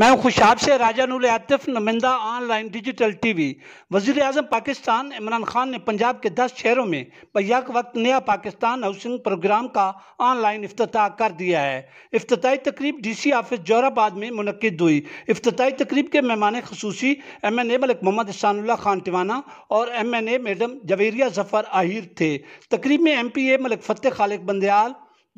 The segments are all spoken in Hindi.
मैं खुशाब से राजा नूल आतिफ नुमाइंदा ऑनलाइन डिजिटल टीवी वजीर अजम पाकिस्तान इमरान खान ने पंजाब के दस शहरों में बैक वक्त नया पाकिस्तान हाउसिंग प्रोग्राम का ऑनलाइन अफ्ताह कर दिया है अफ्ताही तकरीब डी सी ऑफिस जोराबाद में मनकद हुई अफ्ताही तकरीब के मेहमान खसूसी M N A Malik Mohammad Ehsanullah Khan Tiwana और M N A madam Javeria Zafar आहिर थे तकरीब में M P A Malik Fateh Khaliq Bandial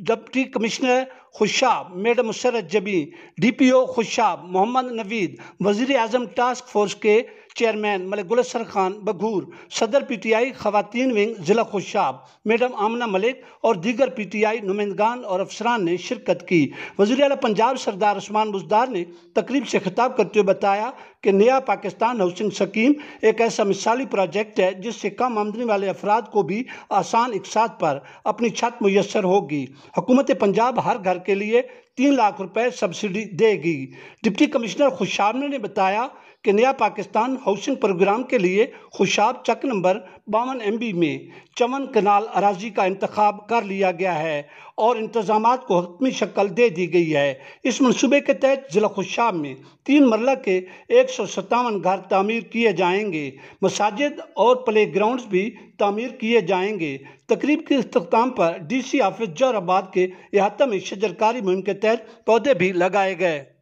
deputy commissioner Khushab madam Musarrat Jabeen D P O Khushab Mohammad Naveed वजीर अजम टास्क फोर्स के चेयरमैन मलिक गुलसर खान बघूर सदर पी टी आई खवतिन विंग ज़िला खुशाब मैडम आमना मलिक और दीगर पी टी आई नुमाइंदान और अफसरान ने शिरकत की वजी अल पंजाब सरदार उस्मान बुजदार ने तकरीब से खिताब करते हुए बताया कि नया पाकिस्तान हाउसिंग स्कीम एक ऐसा मिसाली प्रोजेक्ट है जिससे कम आमदनी वाले अफराद को भी आसान इकसात पर अपनी छत मैसर होगी हुकूमत पंजाब हर घर के लिए तीन लाख रुपए सब्सिडी देगी डिप्टी कमिश्नर खुशाब ने बताया कि नया पाकिस्तान हाउसिंग प्रोग्राम के लिए खुशाब चक नंबर बावन एम में चमन कनाल अराजी का इंतखब कर लिया गया है और इंतजाम को हतमी शक्ल दे दी गई है इस मनसूबे के तहत ज़िला खुशाब में तीन मरला के एक सौ सत्तावन घर तमीर किए जाएंगे मसाजिद और प्ले ग्राउंड भी तमीर किए जाएंगे तकरीब के अख्ताम पर डी सी ऑफिस जौराबाद के अहाता में शजरकारी मुहिम के तहत पौधे भी लगाए गए